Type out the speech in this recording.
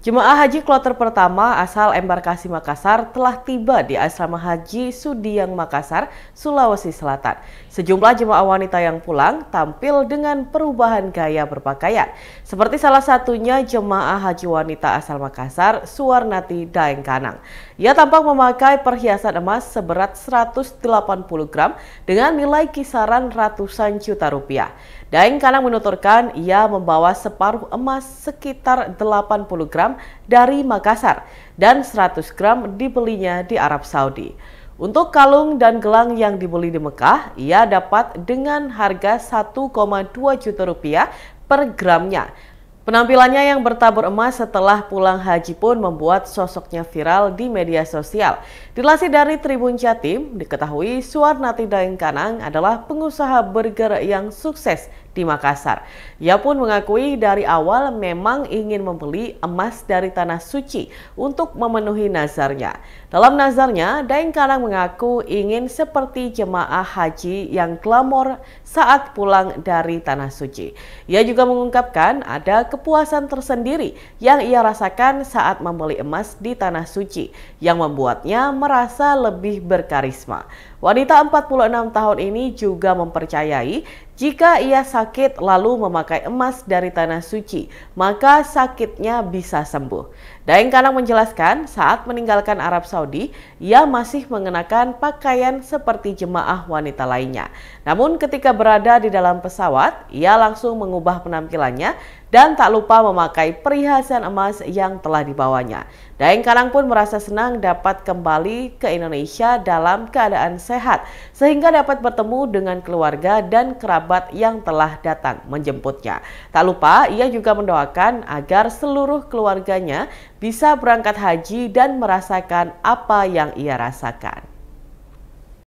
Jemaah haji kloter pertama asal embarkasi Makassar telah tiba di Asrama Haji Sudiang Makassar, Sulawesi Selatan. Sejumlah jemaah wanita yang pulang tampil dengan perubahan gaya berpakaian. Seperti salah satunya jemaah haji wanita asal Makassar, Suwarnati Daeng Kanang. Ia tampak memakai perhiasan emas seberat 180 gram dengan nilai kisaran ratusan juta rupiah. Daeng Kanang menuturkan ia membawa separuh emas sekitar 80 gram gram dari Makassar dan 100 gram dibelinya di Arab Saudi. Untuk kalung dan gelang yang dibeli di Mekah, ia dapat dengan harga 1,2 juta rupiah per gramnya. Penampilannya yang bertabur emas setelah pulang haji pun membuat sosoknya viral di media sosial. Dilansir dari Tribun Jatim, diketahui Suarnati Daeng Kanang adalah pengusaha burger yang sukses di Makassar. Ia pun mengakui dari awal memang ingin membeli emas dari tanah suci untuk memenuhi nazarnya. Dalam nazarnya, Daeng Kanang mengaku ingin seperti jemaah haji yang glamor saat pulang dari tanah suci. Ia juga mengungkapkan ada kepuasan tersendiri yang ia rasakan saat membeli emas di tanah suci yang membuatnya merasa lebih berkarisma. Wanita 46 tahun ini juga mempercayai jika ia sakit lalu memakai emas dari tanah suci, maka sakitnya bisa sembuh. Daeng Kanang menjelaskan, saat meninggalkan Arab Saudi, ia masih mengenakan pakaian seperti jemaah wanita lainnya. Namun ketika berada di dalam pesawat, ia langsung mengubah penampilannya dan tak lupa memakai perhiasan emas yang telah dibawanya. Daeng Kanang pun merasa senang dapat kembali ke Indonesia dalam keadaan sehat sehingga dapat bertemu dengan keluarga dan kerabat yang telah datang menjemputnya. Tak lupa ia juga mendoakan agar seluruh keluarganya bisa berangkat haji dan merasakan apa yang ia rasakan.